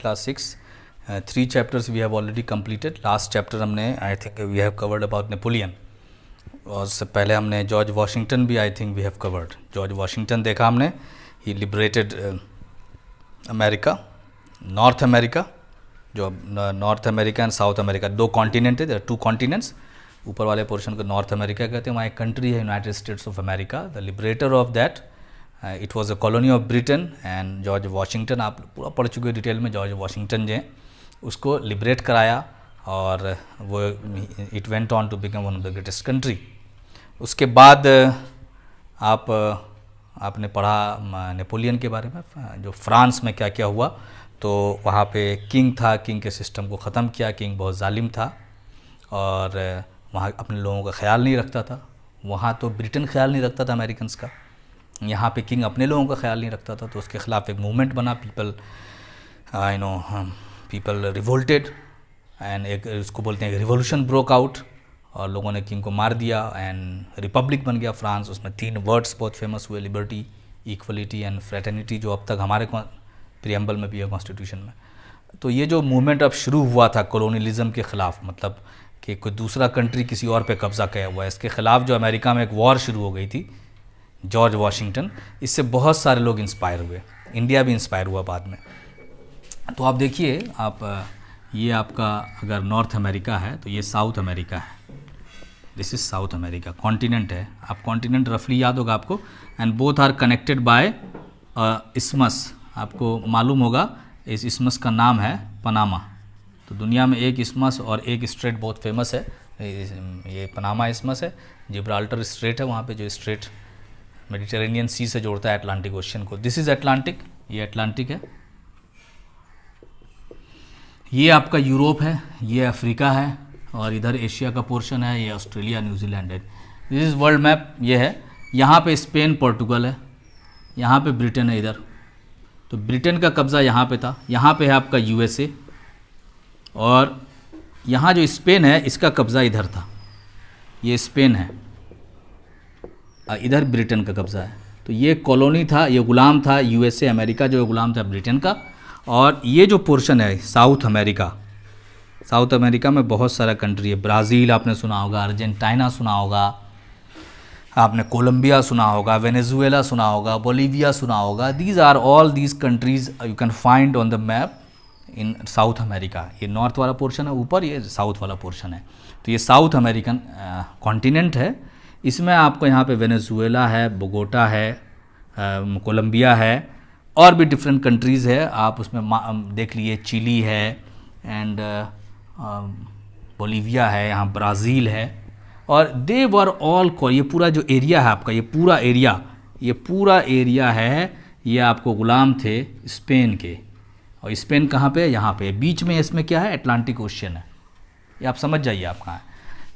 class six three chapters we have already already last chapter chapter हमने I think we have covered about Napoleon और उससे पहले हमने George Washington भी I think we have covered George Washington देखा हमने ही लिबरेटेड अमेरिका नॉर्थ अमेरिका जो North America and South America दो कॉन्टिनेंट है टू कॉन्टिनेंट्स ऊपर वाले पोर्शन को नॉर्थ अमेरिका कहते हैं वहाँ एक कंट्री है United States of America the liberator of that it was a colony of Britain and George Washington आप पूरा पढ़ चुके हो डिटेल में जॉर्ज वाशिंगटन जो उसको लिबरेट कराया और वो it went on to become one of the greatest country उसके बाद uh, आप uh, आपने पढ़ा नेपोलियन के बारे में जो फ्रांस में क्या क्या हुआ तो वहाँ पे किंग था किंग के सिस्टम को ख़त्म किया किंग बहुत ज़ालिम था और uh, वहाँ अपने लोगों का ख्याल नहीं रखता था वहाँ तो ब्रिटेन ख्याल नहीं रखता था अमेरिकन्स का यहाँ पे किंग अपने लोगों का ख्याल नहीं रखता था तो उसके ख़िलाफ़ एक मूवमेंट बना people you know people revolted and एक उसको बोलते हैं रिवोल्यूशन ब्रोक आउट और लोगों ने किंग को मार दिया एंड रिपब्लिक बन गया फ्रांस उसमें तीन वर्ड्स बहुत फेमस हुए लिबर्टी इक्वलिटी एंड फ्रेटर्निटी जो अब तक हमारे प्रियम्बल में भी है कॉन्स्टिट्यूशन में तो ये जो मूवमेंट अब शुरू हुआ था कॉलोनियलिज़म के ख़िलाफ़ मतलब कि कोई दूसरा कंट्री किसी और पे कब्ज़ा किया हुआ है इसके ख़िलाफ़ जो अमेरिका में एक वॉर शुरू हो गई थी जॉर्ज वाशिंगटन इससे बहुत सारे लोग इंस्पायर हुए इंडिया भी इंस्पायर हुआ बाद में तो आप देखिए आप ये आपका अगर नॉर्थ अमेरिका है तो ये साउथ अमेरिका है this is South America continent है आप कॉन्टिनेंट रफली याद होगा आपको and both are connected by isthmus आपको मालूम होगा इस इसमस का नाम है पनामा तो दुनिया में एक इसमस और एक स्ट्रेट बहुत फेमस है ये पनामा इसमस है जिब्राल्टर स्ट्रेट है वहाँ पे जो स्ट्रेट मेडिटेरेनियन सी से जोड़ता है अटलांटिक ओशियन को दिस इज अटलांटिक ये अटलांटिक है ये आपका यूरोप है ये अफ्रीका है और इधर एशिया का पोर्शन है ये ऑस्ट्रेलिया न्यूजीलैंड है दिस इज़ वर्ल्ड मैप ये है यहाँ पे स्पेन पोर्टुगल है यहाँ पे ब्रिटेन है इधर तो ब्रिटेन का कब्ज़ा यहाँ पे था यहाँ पे है आपका यूएसए और यहाँ जो स्पेन है इसका कब्ज़ा इधर था ये स्पेन है इधर ब्रिटेन का कब्ज़ा है तो ये कॉलोनी था ये ग़ुलाम था यूएसए अमेरिका जो ग़ुलाम था ब्रिटेन का और ये जो पोर्शन है साउथ अमेरिका साउथ अमेरिका में बहुत सारा कंट्री है ब्राज़ील आपने सुना होगा अर्जेंटाइना सुना होगा आपने कोलंबिया सुना होगा वेनेजुएला सुना होगा बोलीविया सुना होगा these are all these countries you can find on the map in South America ये नॉर्थ वाला पोर्शन है ऊपर ये साउथ वाला पोर्शन है तो ये साउथ अमेरिकन कॉन्टिनेंट है इसमें आपको यहाँ पे वेनेजुएला है बोगोटा है कोलंबिया है और भी डिफरेंट कंट्रीज़ है आप उसमें देख लिए चिली है एंड बोलीविया है यहाँ ब्राज़ील है और दे वर ऑल कॉल ये पूरा जो एरिया है आपका ये पूरा एरिया ये पूरा एरिया है ये आपको ग़ुलाम थे स्पेन के और स्पेन कहाँ पे यहाँ पे बीच में इसमें क्या है अटलांटिक ओशियन है ये आप समझ जाइए आप कहाँ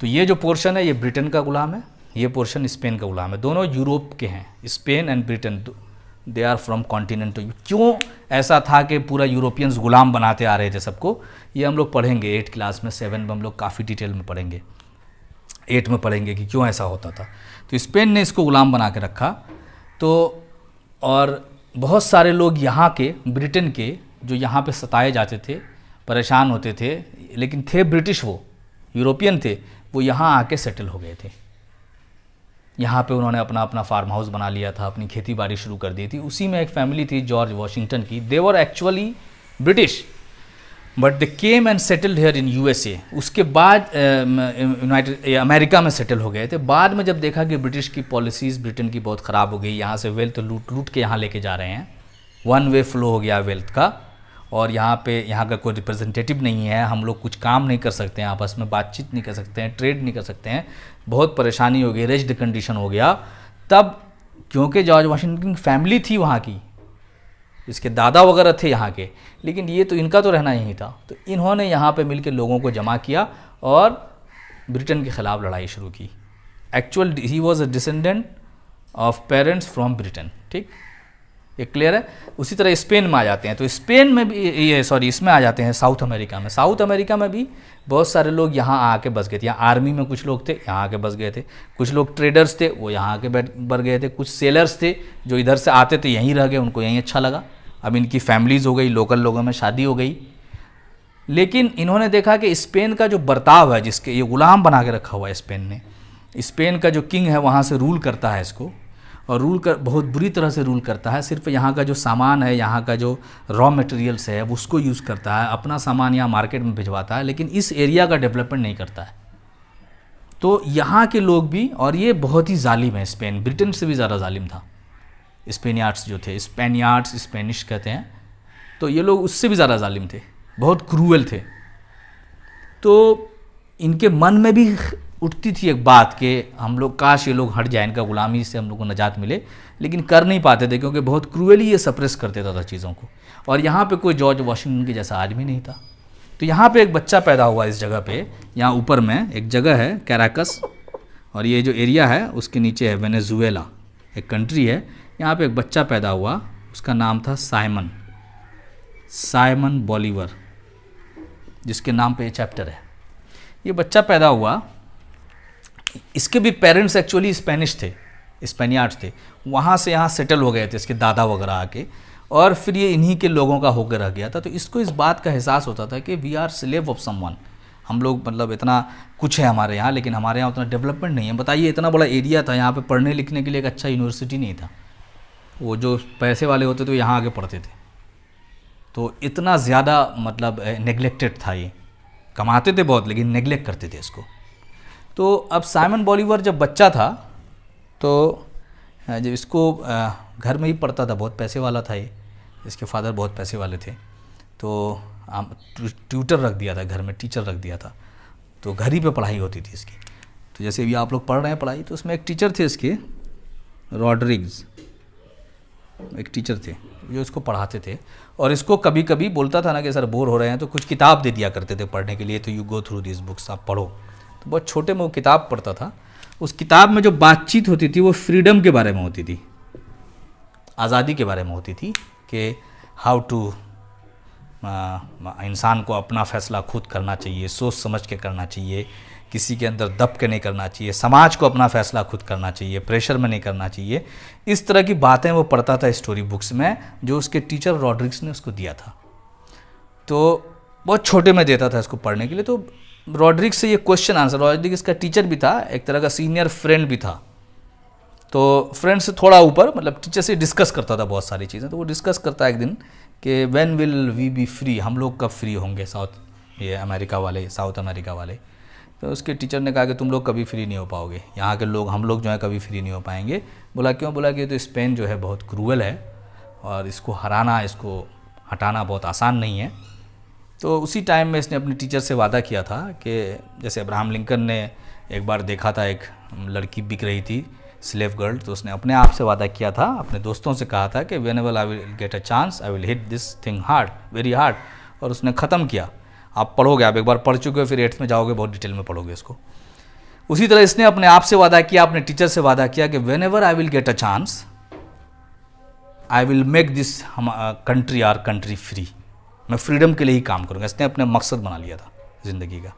तो ये जो पोर्शन है ये ब्रिटेन का ग़ुलाम है ये पोर्शन स्पेन का गुलाम है दोनों यूरोप के हैं Spain and Britain they are from continent क्यों ऐसा था कि पूरा यूरोपियंस गुलाम बनाते आ रहे थे सबको ये हम लोग पढ़ेंगे एट क्लास में सेवन में हम लोग काफ़ी डिटेल में पढ़ेंगे एट में पढ़ेंगे कि क्यों ऐसा होता था तो स्पेन ने इसको गुलाम बना के रखा तो और बहुत सारे लोग यहाँ के ब्रिटेन के जो यहाँ पे सताए जाते थे परेशान होते थे लेकिन थे ब्रिटिश वो यूरोपियन थे वो यहाँ आके सेटल हो गए थे यहाँ पे उन्होंने अपना अपना फार्म हाउस बना लिया था अपनी खेती बाड़ी शुरू कर दी थी उसी में एक फैमिली थी जॉर्ज वॉशिंगटन की they were actually British but they came and settled here in U S A उसके बाद यूनाइटेड अमेरिका में सेटल हो गए थे बाद में जब देखा कि ब्रिटिश की पॉलिसीज़ ब्रिटेन की बहुत ख़राब हो गई यहाँ से वेल्थ लूट लूट के यहाँ लेके जा रहे हैं वन वे फ्लो हो गया वेल्थ का और यहाँ पे यहाँ का कोई रिप्रेजेंटेटिव नहीं है हम लोग कुछ काम नहीं कर सकते हैं आपस में बातचीत नहीं कर सकते हैं ट्रेड नहीं कर सकते हैं बहुत परेशानी हो गई रेस्ड कंडीशन हो गया तब क्योंकि जॉर्ज वाशिंगटन की फैमिली थी वहाँ की इसके दादा वगैरह थे यहाँ के लेकिन ये तो इनका तो रहना यहीं था तो इन्होंने यहाँ पर मिल लोगों को जमा किया और ब्रिटेन के ख़िलाफ़ लड़ाई शुरू की actual he was a descendant of parents from Britain ठीक ये क्लियर है उसी तरह स्पेन में आ जाते हैं तो स्पेन में भी ये सॉरी इसमें आ जाते हैं साउथ अमेरिका में साउथ अमेरिका में भी बहुत सारे लोग यहाँ आके बस गए थे यहाँ आर्मी में कुछ लोग थे यहाँ आके बस गए थे कुछ लोग ट्रेडर्स थे वो यहाँ आके बैठ बढ़ गए थे कुछ सेलर्स थे जो इधर से आते थे यहीं रह गए उनको यहीं अच्छा लगा अब इनकी फैमिलीज़ हो गई लोकल लोगों में शादी हो गई लेकिन इन्होंने देखा कि स्पेन का जो बर्ताव है जिसके ये ग़ुलाम बना के रखा हुआ है स्पेन ने स्पेन का जो किंग है वहाँ से रूल करता है इसको और रूल कर बहुत बुरी तरह से रूल करता है सिर्फ यहाँ का जो सामान है यहाँ का जो रॉ मटेरियल्स है उसको यूज़ करता है अपना सामान यहाँ मार्केट में भिजवाता है लेकिन इस एरिया का डेवलपमेंट नहीं करता है तो यहाँ के लोग भी और ये बहुत ही ालिम है स्पेन ब्रिटेन से भी ज़्यादा ालिम था स्पेनियार्ड्स जो थे स्पेनियार्ड्स स्पेनिश कहते हैं तो ये लोग उससे भी ज़्यादा ालिम थे बहुत क्रूअल थे तो इनके मन में भी उठती थी एक बात कि हम लोग काश ये लोग हट जाए इनका गुलामी से हम लोग को नजात मिले लेकिन कर नहीं पाते थे क्योंकि बहुत क्रूअली ये सप्रेस करते था, था चीज़ों को और यहाँ पे कोई जॉर्ज वाशिंगटन के जैसा आदमी नहीं था तो यहाँ पे एक बच्चा पैदा हुआ इस जगह पे यहाँ ऊपर में एक जगह है कैराकस और ये जो एरिया है उसके नीचे है वेनेजुएला एक कंट्री है यहाँ पर एक बच्चा पैदा हुआ उसका नाम था साइमन साइमन बॉलीवर जिसके नाम पर ये चैप्टर है ये बच्चा पैदा हुआ इसके भी पेरेंट्स एक्चुअली स्पेनिश थे स्पेनियार्ड थे वहाँ से यहाँ सेटल हो गए थे इसके दादा वगैरह आके और फिर ये इन्हीं के लोगों का होकर रह गया था तो इसको इस बात का एहसास होता था कि we are slave of someone हम लोग मतलब इतना कुछ है हमारे यहाँ लेकिन हमारे यहाँ उतना डेवलपमेंट नहीं है बताइए इतना बड़ा एरिया था यहाँ पे पढ़ने लिखने के लिए एक अच्छा यूनिवर्सिटी नहीं था वो जो पैसे वाले होते थे यहाँ आके पढ़ते थे तो इतना ज़्यादा मतलब नेगलेक्टेड eh, था ये कमाते थे बहुत लेकिन नेगलेक्ट करते थे इसको तो अब साइमन बॉलीवर जब बच्चा था तो जब इसको घर में ही पढ़ता था बहुत पैसे वाला था ये इसके फादर बहुत पैसे वाले थे तो आम ट्यूटर रख दिया था घर में टीचर रख दिया था तो घर ही पे पढ़ाई होती थी इसकी तो जैसे अभी आप लोग पढ़ रहे हैं पढ़ाई तो उसमें एक टीचर थे इसके रॉड्रिग्स एक टीचर थे जो इसको पढ़ाते थे और इसको कभी कभी बोलता था ना कि सर बोर हो रहे हैं तो कुछ किताब दे दिया करते थे पढ़ने के लिए तो you go through this books आप पढ़ो तो बहुत छोटे में वो किताब पढ़ता था उस किताब में जो बातचीत होती थी वो फ्रीडम के बारे में होती थी आज़ादी के बारे में होती थी कि हाउ टू इंसान को अपना फैसला खुद करना चाहिए सोच समझ के करना चाहिए किसी के अंदर दब के नहीं करना चाहिए समाज को अपना फैसला खुद करना चाहिए प्रेशर में नहीं करना चाहिए इस तरह की बातें वो पढ़ता था स्टोरी बुक्स में जो उसके टीचर रॉड्रिक्स ने उसको दिया था तो बहुत छोटे में देता था इसको पढ़ने के लिए तो रॉड्रिक से ये क्वेश्चन आंसर रॉड्रिक इसका टीचर भी था एक तरह का सीनियर फ्रेंड भी था तो फ्रेंड से थोड़ा ऊपर मतलब टीचर से डिस्कस करता था बहुत सारी चीज़ें तो वो डिस्कस करता है एक दिन कि when will we be free हम लोग कब फ्री होंगे साउथ ये अमेरिका वाले साउथ अमेरिका वाले तो उसके टीचर ने कहा कि तुम लोग कभी फ्री नहीं हो पाओगे यहाँ के लोग हम लोग जो है कभी फ्री नहीं हो पाएंगे बोला क्यों बोला कि तो स्पेन जो है बहुत क्रूअल है और इसको हराना इसको हटाना बहुत आसान नहीं है तो उसी टाइम में इसने अपने टीचर से वादा किया था कि जैसे अब्राहम लिंकन ने एक बार देखा था एक लड़की बिक रही थी स्लेव गर्ल तो उसने अपने आप से वादा किया था अपने दोस्तों से कहा था कि whenever I will get a chance I will hit this thing hard very hard और उसने ख़त्म किया आप पढ़ोगे आप एक बार पढ़ चुके हो फिर एट्थ में जाओगे बहुत डिटेल में पढ़ोगे इसको उसी तरह इसने अपने आप से वादा किया अपने टीचर से वादा किया कि whenever I will get a chance I will make this हम कंट्री आर कंट्री फ्री मैं फ्रीडम के लिए ही काम करूँगा इसने अपना मकसद बना लिया था ज़िंदगी का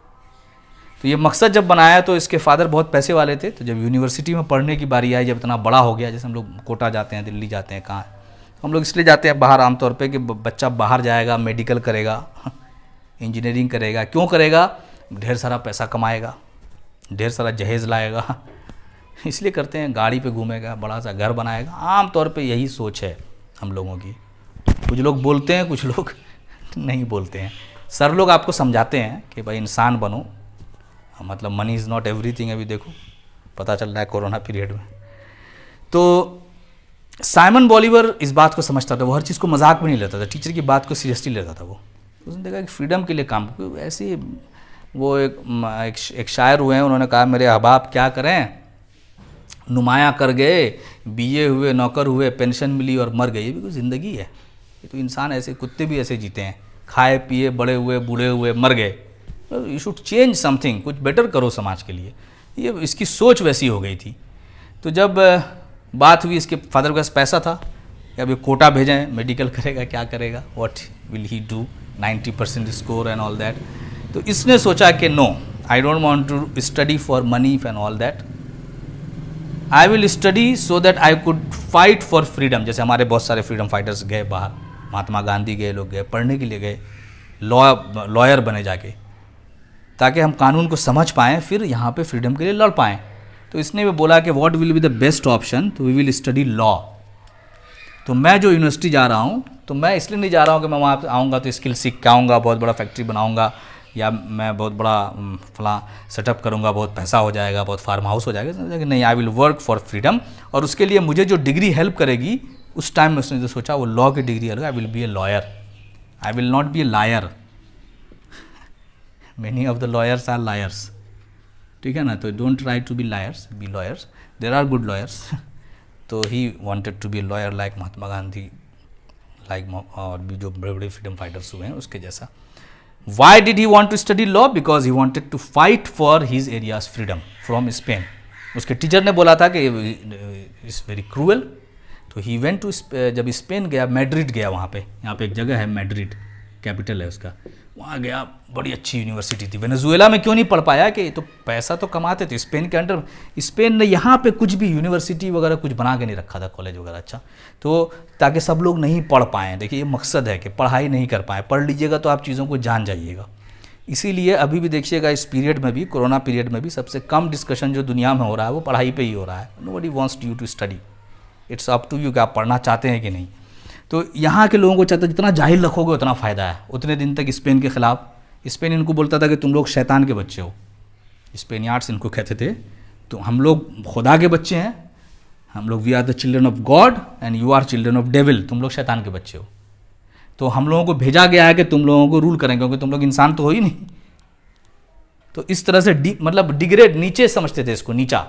तो ये मकसद जब बनाया तो इसके फादर बहुत पैसे वाले थे तो जब यूनिवर्सिटी में पढ़ने की बारी आई जब इतना बड़ा हो गया जैसे हम लोग कोटा जाते हैं दिल्ली जाते हैं कहाँ हम लोग इसलिए जाते हैं बाहर आमतौर पर कि बच्चा बाहर जाएगा मेडिकल करेगा इंजीनियरिंग करेगा क्यों करेगा ढेर सारा पैसा कमाएगा ढेर सारा जहेज लाएगा इसलिए करते हैं गाड़ी पे घूमेगा बड़ा सा घर बनाएगा आम तौर पे यही सोच है हम लोगों की कुछ लोग बोलते हैं कुछ लोग नहीं बोलते हैं सर लोग आपको समझाते हैं कि भाई इंसान बनो मतलब मनी इज़ नॉट एवरीथिंग अभी देखो पता चल रहा है कोरोना पीरियड में तो साइमन बॉलीवर इस बात को समझता था वो हर चीज़ को मजाक में नहीं लेता था टीचर की बात को सीरियसली लेता था वो उसने देखा कि फ्रीडम के लिए काम ऐसे वो एक एक, एक शायर हुए हैं उन्होंने कहा मेरे अहबाब क्या करें नुमाया कर गए बीए हुए नौकर हुए पेंशन मिली और मर गई ये भी कोई ज़िंदगी है ये तो इंसान ऐसे कुत्ते भी ऐसे जीते हैं खाए पिए बड़े हुए बूढ़े हुए मर गए यू शुड चेंज समथिंग कुछ बेटर करो समाज के लिए ये इसकी सोच वैसी हो गई थी तो जब बात हुई इसके फादर के पास पैसा था कि अभी कोटा भेजें मेडिकल करेगा क्या करेगा what will he do 90 percent score and all that तो इसने सोचा कि no I don't want to study for money and all that I will study so that I could fight for freedom जैसे हमारे बहुत सारे फ्रीडम फाइटर्स गए बाहर महात्मा गांधी गए लोग गए पढ़ने के लिए गए लॉ लॉयर बने जाके ताकि हम कानून को समझ पाएँ फिर यहाँ पे फ्रीडम के लिए लड़ पाएँ तो इसने भी बोला कि what will be the best option तो वी विल स्टडी लॉ तो मैं जो यूनिवर्सिटी जा रहा हूँ तो मैं इसलिए नहीं जा रहा हूँ कि मैं वहाँ पर आऊँगा तो स्किल सीख के आऊँगा बहुत बड़ा फैक्ट्री बनाऊँगा या मैं बहुत बड़ा फला सेटअप करूँगा बहुत पैसा हो जाएगा बहुत फार्म हाउस हो जाएगा तो नहीं I will work for freedom और उसके लिए मुझे जो डिग्री हेल्प करेगी उस टाइम में उसने जो सोचा वो लॉ की डिग्री अलग I will be a lawyer I will not be a liar many of the lawyers are liars ठीक है ना तो don't try to be liars be lawyers there are good lawyers तो he wanted to be lawyer like Mahatma Gandhi like और भी जो बड़े बड़े फ्रीडम फाइटर्स हुए हैं उसके जैसा why did he want to study law because he wanted to fight for his areas freedom from Spain उसके टीचर ने बोला था कि इज़ वेरी क्रूअल तो ही वेंट टू जब स्पेन गया मैड्रिड गया वहाँ पे यहाँ पे एक जगह है मैड्रिड कैपिटल है उसका वहाँ गया बड़ी अच्छी यूनिवर्सिटी थी वेनेजुएला में क्यों नहीं पढ़ पाया कि तो पैसा तो कमाते थे स्पेन के अंडर स्पेन ने यहाँ पे कुछ भी यूनिवर्सिटी वगैरह कुछ बना के नहीं रखा था कॉलेज वगैरह अच्छा तो ताकि सब लोग नहीं पढ़ पाएँ देखिए ये मकसद है कि पढ़ाई नहीं कर पाएँ पढ़ लीजिएगा तो आप चीज़ों को जान जाइएगा इसीलिए अभी भी देखिएगा इस पीरियड में भी कोरोना पीरियड में भी सबसे कम डिस्कशन जो दुनिया में हो रहा है वो पढ़ाई पे ही हो रहा है nobody wants you to study it's up to you कि आप पढ़ना चाहते हैं कि नहीं तो यहाँ के लोगों को चाहता जितना जाहिल रखोगे उतना फ़ायदा है उतने दिन तक स्पेन के ख़िलाफ़ स्पेन इनको बोलता था कि तुम लोग शैतान के बच्चे हो स्पेन यार्ड्स इनको कहते थे तो हम लोग खुदा के बच्चे हैं हम लोग we are the children of God and you are children of devil तुम लोग शैतान के बच्चे हो तो हम लोगों को भेजा गया है कि तुम लोगों को रूल करें क्योंकि तुम लोग इंसान तो हो ही नहीं तो इस तरह से मतलब डिग्रेड नीचे समझते थे इसको नीचा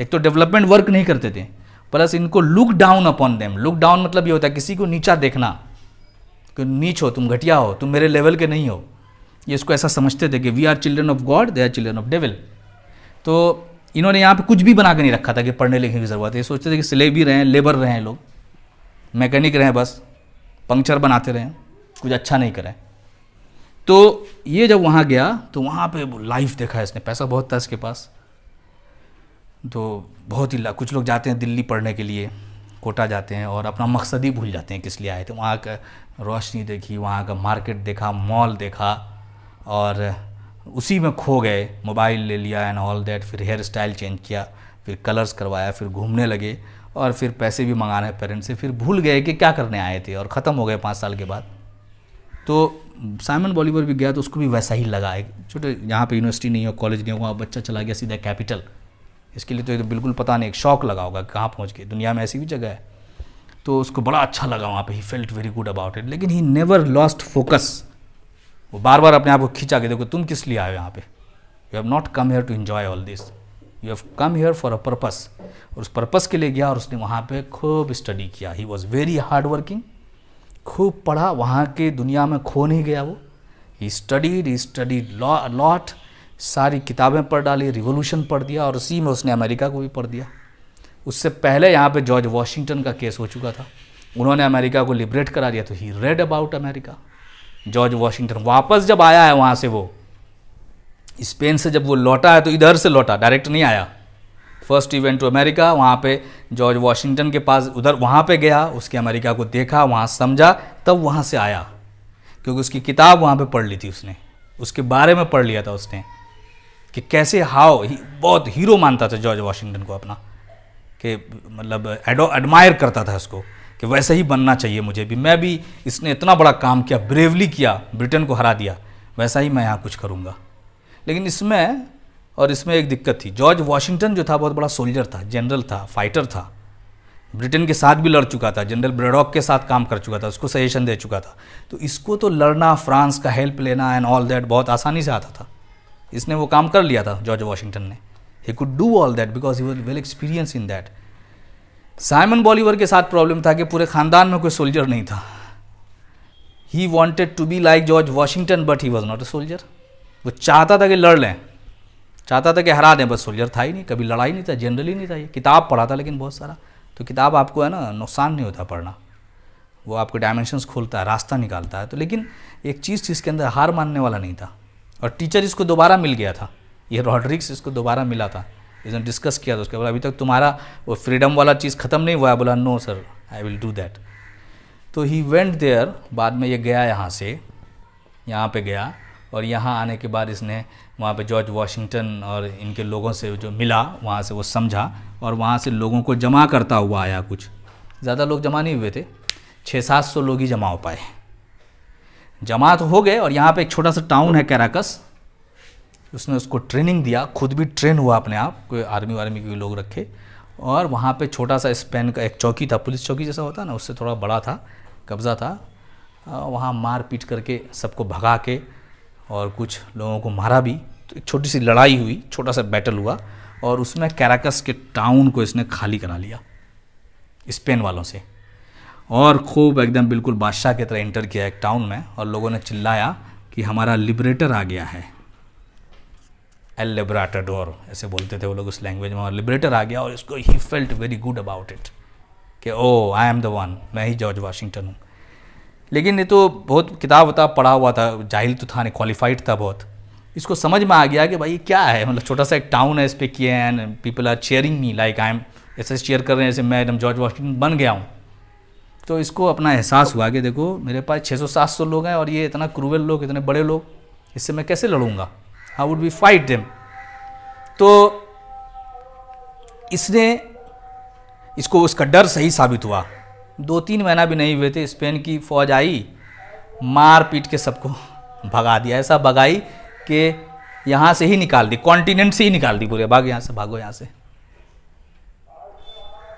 एक तो डेवलपमेंट वर्क नहीं करते थे प्लस इनको look down upon them look down मतलब ये होता है किसी को नीचा देखना कि नीच हो तुम घटिया हो तुम मेरे लेवल के नहीं हो ये इसको ऐसा समझते थे कि we are children of God they are children of devil तो इन्होंने यहाँ पे कुछ भी बना के नहीं रखा था कि पढ़ने लिखने की ज़रूरत है ये सोचते थे कि सिले भी रहे हैं लेबर रहे हैं लोग मैकेनिक रहें बस पंक्चर बनाते रहें कुछ अच्छा नहीं करें तो ये जब वहाँ गया तो वहाँ पे लाइफ देखा इसने पैसा बहुत था इसके पास तो बहुत ही कुछ लोग जाते हैं दिल्ली पढ़ने के लिए कोटा जाते हैं और अपना मकसद ही भूल जाते हैं किस लिए आए थे वहाँ का रोशनी देखी वहाँ का मार्केट देखा मॉल देखा और उसी में खो गए मोबाइल ले लिया एंड ऑल दैट फिर हेयर स्टाइल चेंज किया फिर कलर्स करवाया फिर घूमने लगे और फिर पैसे भी मंगाने पेरेंट्स से फिर भूल गए कि क्या करने आए थे और ख़त्म हो गए पाँच साल के बाद तो साइमन बॉलीवर भी गया तो उसको भी वैसा ही लगा एक छोटे यहाँ पे यूनिवर्सिटी नहीं हो कॉलेज नहीं हो वहाँ बच्चा चला गया सीधा कैपिटल इसके लिए तो बिल्कुल पता नहीं एक शौक लगा होगा कहाँ पहुँच गए दुनिया में ऐसी भी जगह है तो उसको बड़ा अच्छा लगा वहाँ पे he felt very good about it लेकिन ही नेवर लॉस्ट फोकस वो बार बार अपने आप को खींचा के देखो तुम किस लिए आए हो यहाँ पे you have not come here to enjoy all this you have come here for a purpose और उस पर्पस के लिए गया और उसने वहाँ पे खूब स्टडी किया he was very hard working खूब पढ़ा वहाँ के दुनिया में खो नहीं गया वो he studied he studied lot सारी किताबें पढ़ डाली रिवोल्यूशन पढ़ दिया और उसी में उसने अमेरिका को भी पढ़ दिया उससे पहले यहाँ पे जॉर्ज वॉशिंगटन का केस हो चुका था उन्होंने अमेरिका को लिबरेट करा दिया तो he read about America George Washington वापस जब आया है वहाँ से वो स्पेन से जब वो लौटा है तो इधर से लौटा डायरेक्ट नहीं आया फर्स्ट इवेंट टू अमेरिका वहाँ पे जॉर्ज वॉशिंगटन के पास उधर वहाँ पे गया उसके अमेरिका को देखा वहाँ समझा तब वहाँ से आया क्योंकि उसकी किताब वहाँ पे पढ़ ली थी उसने उसके बारे में पढ़ लिया था उसने कि कैसे हाओ ही बहुत हीरो मानता था जॉर्ज वाशिंगटन को अपना कि मतलब एडमायर करता था उसको कि वैसे ही बनना चाहिए मुझे भी मैं भी इसने इतना बड़ा काम किया ब्रेवली किया ब्रिटेन को हरा दिया वैसा ही मैं यहाँ कुछ करूँगा लेकिन इसमें और इसमें एक दिक्कत थी जॉर्ज वाशिंगटन जो था बहुत बड़ा सोल्जर था जनरल था फाइटर था ब्रिटेन के साथ भी लड़ चुका था जनरल ब्रेडॉक के साथ काम कर चुका था उसको सजेशन दे चुका था तो इसको तो लड़ना फ्रांस का हेल्प लेना एंड ऑल दैट बहुत आसानी से आता था इसने वो काम कर लिया था जॉर्ज वॉशिंगटन ने he could do all that because he was well experience in that Simon Bolivar के साथ प्रॉब्लम था कि पूरे ख़ानदान में कोई सोल्जर नहीं था he wanted to be like George Washington but he was not a soldier वो चाहता था कि लड़ लें चाहता था कि हरा दें बस सोल्जर था ही नहीं कभी लड़ाई नहीं था जनरली नहीं था ये किताब पढ़ा था लेकिन बहुत सारा तो किताब आपको है ना नुकसान नहीं होता पढ़ना वो आपके डायमेंशंस खोलता है रास्ता निकालता है तो लेकिन एक चीज़ इसके अंदर हार मानने वाला नहीं था और टीचर इसको दोबारा मिल गया था ये रॉड्रिक्स इसको दोबारा मिला था इसने डिस्कस किया था उसके बाद अभी तक तुम्हारा वो फ्रीडम वाला चीज़ ख़त्म नहीं हुआ बोला no sir I will do that तो ही वेंट देयर बाद में ये गया यहाँ से यहाँ पे गया और यहाँ आने के बाद इसने वहाँ पे जॉर्ज वाशिंगटन और इनके लोगों से जो मिला वहाँ से वो समझा और वहाँ से लोगों को जमा करता हुआ आया कुछ ज़्यादा लोग जमा नहीं हुए थे छः सात सौ लोग ही जमा हो पाए जमा तो हो गए और यहाँ पे एक छोटा सा टाउन है कैराकस उसने उसको ट्रेनिंग दिया खुद भी ट्रेन हुआ अपने आप कोई आर्मी वार्मी के लोग रखे और वहाँ पे छोटा सा स्पेन का एक चौकी था पुलिस चौकी जैसा होता ना उससे थोड़ा बड़ा था कब्ज़ा था वहाँ मार पीट करके सबको भगा के और कुछ लोगों को मारा भी तो एक छोटी सी लड़ाई हुई छोटा सा बैटल हुआ और उसमें कैराकस के टाउन को इसने खाली करा लिया स्पेन वालों से और खूब एकदम बिल्कुल बादशाह की तरह इंटर किया एक टाउन में और लोगों ने चिल्लाया कि हमारा लिबरेटर आ गया है एल लिबराटाडोर ऐसे बोलते थे वो लोग उस लैंग्वेज में और लिबरेटर आ गया और इसको he felt very good about it कि oh I am the one मैं ही जॉर्ज वाशिंगटन हूँ लेकिन ये तो बहुत किताब वताब पढ़ा हुआ था जाहिल तो था नहीं क्वालिफाइड था बहुत इसको समझ में आ गया कि भाई क्या है मतलब छोटा सा एक टाउन है इस पर किए and people are cheering me like I am ऐसे चेयर कर रहे हैं जैसे मैं एकदम जॉर्ज वाशिंगटन बन गया हूँ तो इसको अपना एहसास हुआ कि देखो मेरे पास 600-700 लोग हैं और ये इतना क्रूवल लोग इतने बड़े लोग इससे मैं कैसे लड़ूंगा how would be fight them तो इसने इसको उसका डर सही साबित हुआ दो तीन महीना भी नहीं हुए थे स्पेन की फौज आई मार पीट के सबको भगा दिया ऐसा भगाई कि यहाँ से ही निकाल दी कॉन्टिनेंट से ही निकाल दी पूरे भाग यहाँ से भागो यहाँ से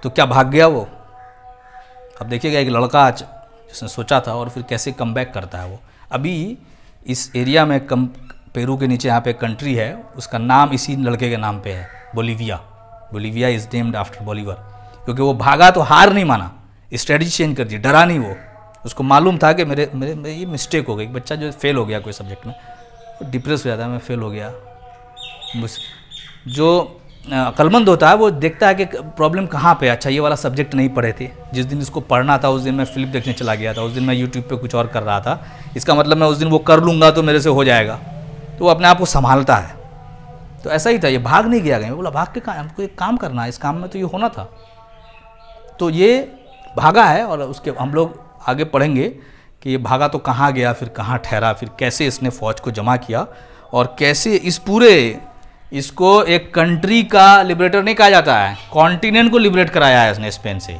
तो क्या भाग गया वो अब देखिएगा एक लड़का जिसने सोचा था और फिर कैसे कम करता है वो अभी इस एरिया में कम पेरू के नीचे यहाँ पे कंट्री है उसका नाम इसी लड़के के नाम पे है Bolivia Bolivia is named after Bolivar क्योंकि वो भागा तो हार नहीं माना स्ट्रेटजी चेंज कर दी डरा नहीं वो उसको मालूम था कि मेरे मेरे, मेरे ये मिस्टेक हो गई बच्चा जो फेल हो गया कोई सब्जेक्ट में डिप्रेस हो जाता है मैं फेल हो गया जो कलमंद होता है वो देखता है कि प्रॉब्लम कहाँ पे अच्छा ये वाला सब्जेक्ट नहीं पढ़े थे जिस दिन इसको पढ़ना था उस दिन मैं फिल्म देखने चला गया था उस दिन मैं यूट्यूब पे कुछ और कर रहा था इसका मतलब मैं उस दिन वो कर लूँगा तो मेरे से हो जाएगा तो वो अपने आप को संभालता है तो ऐसा ही था ये भाग नहीं गया गया बोला भाग के काम हमको एक काम करना है इस काम में तो ये होना था तो ये भागा है और उसके हम लोग आगे पढ़ेंगे कि ये भागा तो कहाँ गया फिर कहाँ ठहरा फिर कैसे इसने फौज को जमा किया और कैसे इस पूरे इसको एक कंट्री का लिबरेटर नहीं कहा जाता है कॉन्टिनेंट को लिबरेट कराया है उसने स्पेन से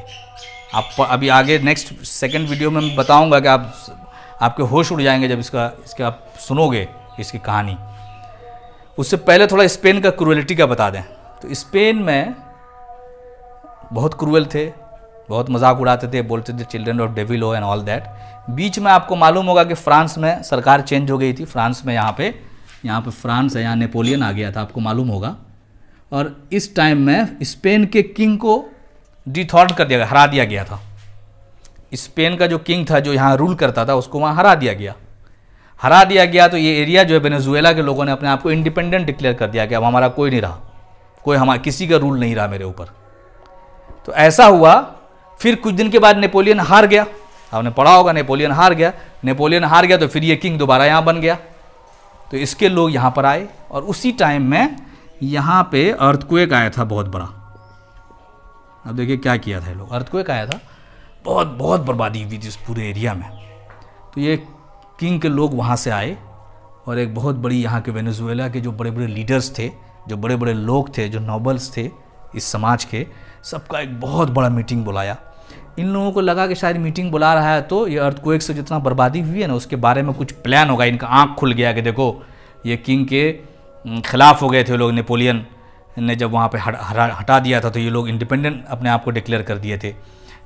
आप अभी आगे नेक्स्ट सेकंड वीडियो में बताऊंगा कि आप आपके होश उड़ जाएंगे जब इसका इसके आप सुनोगे इसकी कहानी उससे पहले थोड़ा स्पेन का क्रुअलिटी का बता दें तो स्पेन में बहुत क्रूएल थे बहुत मजाक उड़ाते थे बोलते थे चिल्ड्रन ऑफ डेविल हो एंड ऑल दैट बीच में आपको मालूम होगा कि फ्रांस में सरकार चेंज हो गई थी फ्रांस में यहाँ पे यहाँ पर फ्रांस है यहाँ नेपोलियन आ गया था आपको मालूम होगा और इस टाइम में स्पेन के किंग को डिथॉर्न कर दिया गया हरा दिया गया था स्पेन का जो किंग था जो यहाँ रूल करता था उसको वहाँ हरा दिया गया हरा दिया गया तो ये एरिया जो है वेनेजुएला के लोगों ने अपने आप को इंडिपेंडेंट डिक्लेयर कर दिया कि अब हमारा कोई नहीं रहा कोई हमारा किसी का रूल नहीं रहा मेरे ऊपर तो ऐसा हुआ फिर कुछ दिन के बाद नेपोलियन हार गया आपने पढ़ा होगा नेपोलियन हार गया नेपोलियन हार गया तो फिर ये किंग दोबारा यहाँ बन गया तो इसके लोग यहाँ पर आए और उसी टाइम में यहाँ पे अर्थक्वेक आया था बहुत बड़ा अब देखिए क्या किया था ये लोग अर्थक्वेक आया था बहुत बहुत बर्बादी हुई थी इस पूरे एरिया में तो ये किंग के लोग वहाँ से आए और एक बहुत बड़ी यहाँ के वेनेजुएला के जो बड़े बड़े लीडर्स थे जो बड़े बड़े लोग थे जो नॉबल्स थे इस समाज के सबका एक बहुत बड़ा मीटिंग बुलाया इन लोगों को लगा कि शायद मीटिंग बुला रहा है तो ये अर्थक्वेक से जितना बर्बादी हुई है ना उसके बारे में कुछ प्लान होगा इनका आँख खुल गया कि देखो ये किंग के खिलाफ हो गए थे लोग नेपोलियन ने जब वहाँ पर हटा दिया था तो ये लोग इंडिपेंडेंट अपने आप को डिक्लेयर कर दिए थे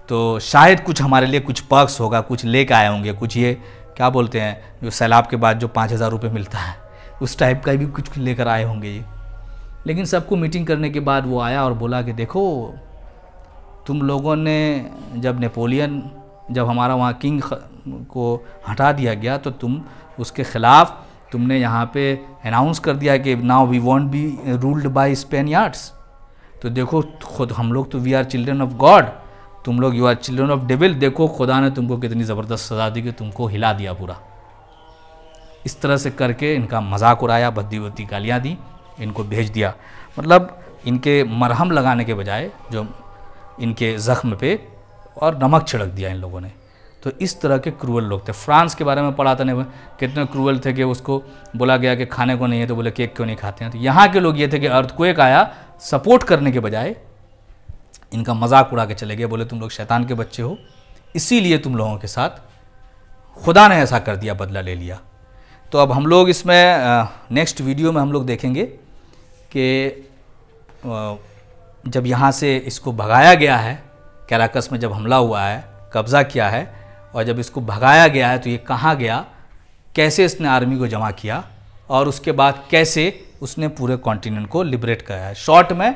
तो शायद कुछ हमारे लिए कुछ पक्स होगा कुछ ले आए होंगे कुछ ये क्या बोलते हैं जो सैलाब के बाद जो पाँच हज़ार रुपये मिलता है उस टाइप का भी कुछ लेकर आए होंगे ये लेकिन सबको मीटिंग करने के बाद वो आया और बोला कि देखो तुम लोगों ने जब नेपोलियन जब हमारा वहाँ किंग को हटा दिया गया तो तुम उसके ख़िलाफ़ तुमने यहाँ पे अनाउंस कर दिया कि now we won't be ruled by Spaniards तो देखो खुद हम लोग तो we are children of God तुम लोग you are children of devil देखो खुदा ने तुमको कितनी ज़बरदस्त सज़ा दी कि तुमको हिला दिया पूरा इस तरह से करके इनका मजाक उड़ाया बद्दीवती गालियाँ दी इनको भेज दिया मतलब इनके मरहम लगाने के बजाय जो इनके ज़ख्म पे और नमक छिड़क दिया इन लोगों ने तो इस तरह के क्रूअल लोग थे फ्रांस के बारे में पढ़ा था नहीं कितने क्रूअल थे कि उसको बोला गया कि खाने को नहीं है तो बोले केक क्यों नहीं खाते हैं तो यहाँ के लोग ये थे कि अर्थक्वेक आया सपोर्ट करने के बजाय इनका मजाक उड़ा के चले गए बोले तुम लोग शैतान के बच्चे हो इसीलिए तुम लोगों के साथ खुदा ने ऐसा कर दिया बदला ले लिया तो अब हम लोग इसमें नेक्स्ट वीडियो में हम लोग देखेंगे कि जब यहाँ से इसको भगाया गया है कैराकस में जब हमला हुआ है कब्ज़ा किया है और जब इसको भगाया गया है तो ये कहाँ गया कैसे इसने आर्मी को जमा किया और उसके बाद कैसे उसने पूरे कॉन्टिनेंट को लिबरेट कराया है शॉर्ट में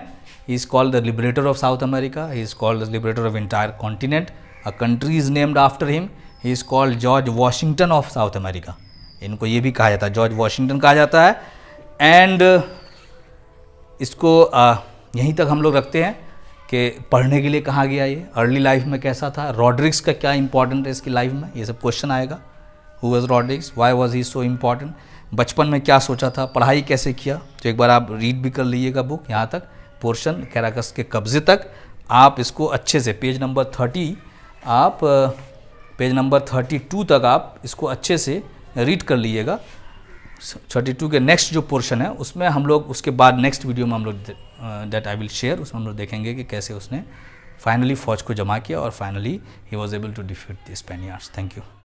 he is called the liberator of South America he is called the liberator of entire continent a country is named after him he is called George Washington of South America इनको ये भी कहा जाता है George Washington कहा जाता है and इसको uh, यहीं तक हम लोग रखते हैं कि पढ़ने के लिए कहाँ गया ये अर्ली लाइफ में कैसा था रॉड्रिक्स का क्या इंपॉर्टेंट है इसकी लाइफ में ये सब क्वेश्चन आएगा who was Rodricks why was he so important बचपन में क्या सोचा था पढ़ाई कैसे किया तो एक बार आप रीड भी कर लीजिएगा बुक यहाँ तक पोर्शन कैराकस के कब्जे तक आप इसको अच्छे से पेज नंबर थर्टी आप पेज नंबर थर्टी टू तक आप इसको अच्छे से रीड कर लीजिएगा थर्टी टू के नेक्स्ट जो पोर्शन है उसमें हम लोग उसके बाद नेक्स्ट वीडियो में हम लोग दैट आई विल शेयर उसमें हम लोग देखेंगे कि कैसे उसने फाइनली फौज को जमा किया और finally he was able to defeat the Spaniards thank you